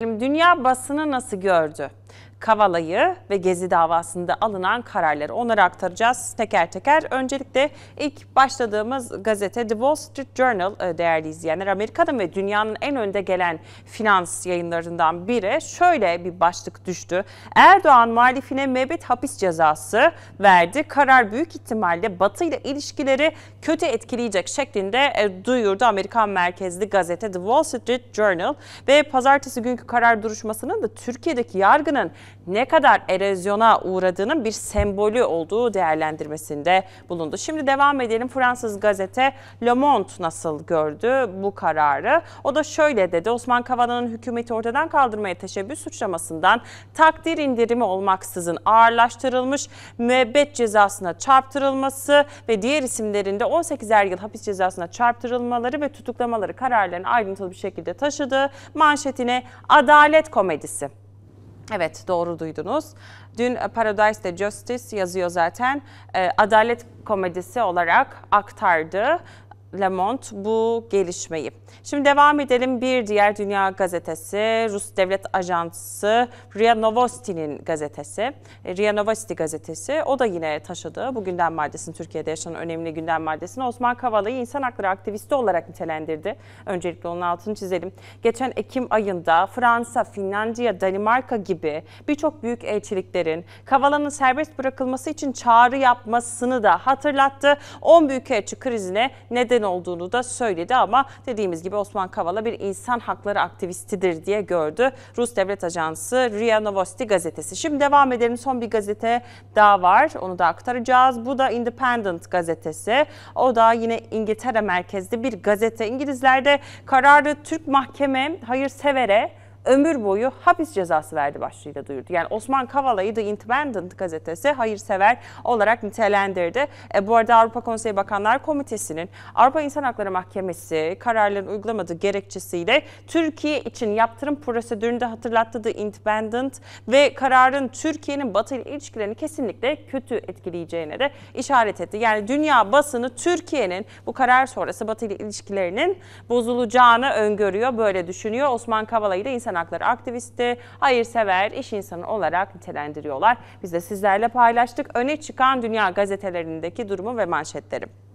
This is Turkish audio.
Dünya basını nasıl gördü? Kavala'yı ve Gezi davasında alınan kararları onlara aktaracağız teker teker. Öncelikle ilk başladığımız gazete The Wall Street Journal e, değerli izleyenler Amerika'da ve dünyanın en önde gelen finans yayınlarından biri şöyle bir başlık düştü. Erdoğan muhalifine müebbet hapis cezası verdi. Karar büyük ihtimalle Batı ile ilişkileri kötü etkileyecek şeklinde e, duyurdu Amerikan merkezli gazete The Wall Street Journal ve pazartesi günkü karar duruşmasının da Türkiye'deki yargının ne kadar erozyona uğradığının bir sembolü olduğu değerlendirmesinde bulundu. Şimdi devam edelim. Fransız gazete Le Monde nasıl gördü bu kararı? O da şöyle dedi. Osman Kavala'nın hükümeti ortadan kaldırmaya teşebbüs suçlamasından takdir indirimi olmaksızın ağırlaştırılmış müebbet cezasına çarptırılması ve diğer isimlerinde 18'er yıl hapis cezasına çarptırılmaları ve tutuklamaları kararlarını ayrıntılı bir şekilde taşıdı. Manşetine adalet komedisi. Evet doğru duydunuz. Dün e, Paradise de Justice yazıyor zaten. E, adalet komedisi olarak aktardı. Lemont bu gelişmeyi. Şimdi devam edelim bir diğer dünya gazetesi Rus Devlet Ajansı Ria Novosti'nin gazetesi. E, Ria Novosti gazetesi o da yine taşıdı bu gündem maddesini Türkiye'de yaşanan önemli gündem maddesini Osman Kavala'yı insan hakları aktivisti olarak nitelendirdi. Öncelikle onun altını çizelim. Geçen Ekim ayında Fransa, Finlandiya, Danimarka gibi birçok büyük elçiliklerin Kavala'nın serbest bırakılması için çağrı yapmasını da hatırlattı. 10 büyükelçi krizine neden neden olduğunu da söyledi ama dediğimiz gibi Osman Kavala bir insan hakları aktivistidir diye gördü. Rus Devlet Ajansı RIA Novosti gazetesi. Şimdi devam edelim son bir gazete daha var onu da aktaracağız. Bu da Independent gazetesi. O da yine İngiltere merkezli bir gazete. İngilizlerde kararı Türk mahkeme hayırsevere ömür boyu hapis cezası verdi başlığıyla duyurdu. Yani Osman Kavala'yı The Independent gazetesi hayırsever olarak nitelendirdi. E, bu arada Avrupa Konseyi Bakanlar Komitesi'nin Avrupa İnsan Hakları Mahkemesi kararlarını uygulamadığı gerekçesiyle Türkiye için yaptırım prosedüründe hatırlattığı The Independent ve kararın Türkiye'nin Batı ile ilişkilerini kesinlikle kötü etkileyeceğine de işaret etti. Yani dünya basını Türkiye'nin bu karar sonrası Batı ile ilişkilerinin bozulacağını öngörüyor, böyle düşünüyor. Osman Kavala'yı da insan insan hakları aktivisti, hayırsever, iş insanı olarak nitelendiriyorlar. Biz de sizlerle paylaştık öne çıkan dünya gazetelerindeki durumu ve manşetleri.